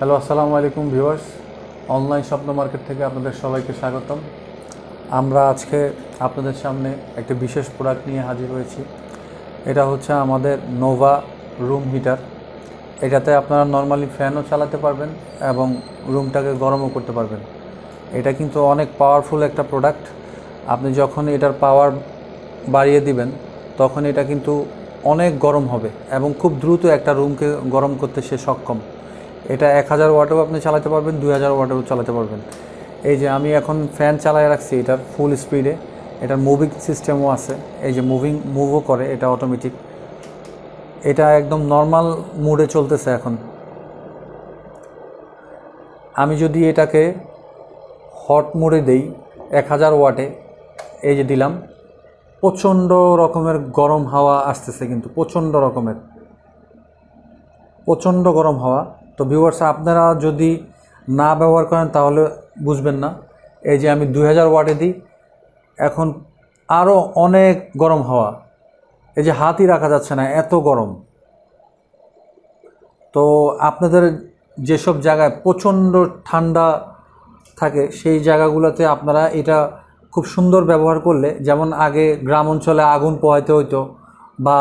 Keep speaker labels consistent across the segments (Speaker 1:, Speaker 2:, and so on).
Speaker 1: hello আসসালামু আলাইকুম viewers online স্বপ্ন মার্কেট থেকে আপনাদের সবাইকে স্বাগতম আমরা আজকে আপনাদের সামনে একটি বিশেষ প্রোডাক্ট নিয়ে হাজির হয়েছি এটা হচ্ছে আমাদের নোভা রুম হিটার এটাতে আপনারা নর্মালি ফ্যানও চালাতে পারবেন এবং রুমটাকে গরমও করতে পারবেন এটা কিন্তু অনেক পাওয়ারফুল একটা প্রোডাক্ট আপনি যখন এটার পাওয়ার বাড়িয়ে দিবেন তখন এটা কিন্তু অনেক গরম হবে এবং খুব দ্রুত একটা রুমকে গরম করতে সে সক্ষম এটা এক হাজার ওয়াটেও আপনি চালাতে পারবেন দুই হাজার ওয়াটেও চালাতে পারবেন এই যে আমি এখন ফ্যান চালায় রাখছি এটার ফুল স্পিডে এটার মুভিং সিস্টেমও আছে এই যে মুভিং মুভও করে এটা অটোমেটিক এটা একদম নর্মাল মুডে চলতেছে এখন আমি যদি এটাকে হট মোড়ে দেই এক হাজার ওয়াটে এই যে দিলাম প্রচণ্ড রকমের গরম হাওয়া আসতেছে কিন্তু প্রচণ্ড রকমের প্রচণ্ড গরম হাওয়া তো ভিউয়ার্স আপনারা যদি না ব্যবহার করেন তাহলে বুঝবেন না এই যে আমি দুই হাজার ওয়াটে দিই এখন আরও অনেক গরম হওয়া এই যে হাতই রাখা যাচ্ছে না এত গরম তো আপনাদের যেসব জায়গায় প্রচণ্ড ঠান্ডা থাকে সেই জায়গাগুলোতে আপনারা এটা খুব সুন্দর ব্যবহার করলে যেমন আগে গ্রাম অঞ্চলে আগুন পোহাইতে হইতো বা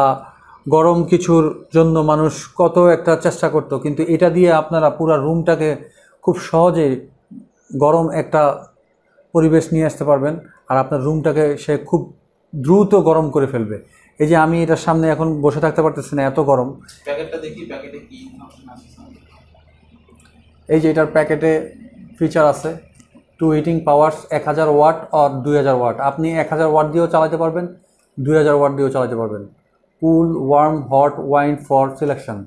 Speaker 1: গরম কিছুর জন্য মানুষ কত একটা চেষ্টা করত কিন্তু এটা দিয়ে আপনারা পুরা রুমটাকে খুব সহজেই গরম একটা পরিবেশ নিয়ে আসতে পারবেন আর আপনার রুমটাকে সে খুব দ্রুত গরম করে ফেলবে এই যে আমি এটার সামনে এখন বসে থাকতে পারতেছি না এত গরম এই যে এটার প্যাকেটে ফিচার আছে টু হিটিং পাওয়ার্স এক হাজার ওয়াট আর দুই হাজার ওয়াট আপনি এক হাজার ওয়াট দিয়েও চালাতে পারবেন দুই হাজার ওয়াট দিয়েও চালাতে পারবেন cool warm hot wind for selection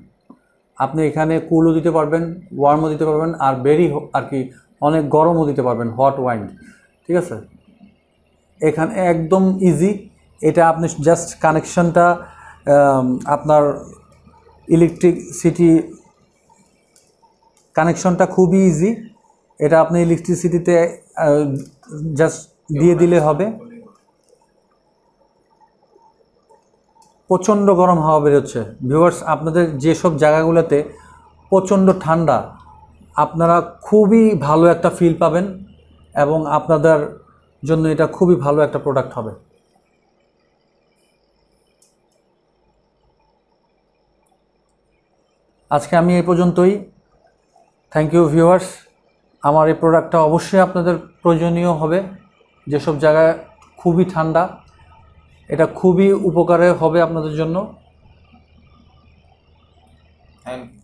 Speaker 1: আপনি এখানে কুলও দিতে পারবেন ওয়ার্মও দিতে পারবেন আর বেরি আর কি অনেক গরমও দিতে পারবেন হট ওয়াইন ঠিক আছে এখানে একদম ইজি এটা আপনি জাস্ট কানেকশনটা আপনার ইলেকট্রিসিটি কানেকশনটা খুবই ইজি এটা আপনি ইলেকট্রিসিটিতে জাস্ট দিয়ে দিলে হবে প্রচণ্ড গরম হাওয়া বেরোচ্ছে ভিউয়ার্স আপনাদের যেসব জায়গাগুলোতে প্রচণ্ড ঠান্ডা আপনারা খুবই ভালো একটা ফিল পাবেন এবং আপনাদের জন্য এটা খুবই ভালো একটা প্রোডাক্ট হবে আজকে আমি এই পর্যন্তই থ্যাংক ইউ ভিউয়ার্স আমার এই প্রোডাক্টটা অবশ্যই আপনাদের প্রয়োজনীয় হবে যেসব জায়গায় খুবই ঠান্ডা এটা খুবই উপকারে হবে আপনাদের জন্য থ্যাংক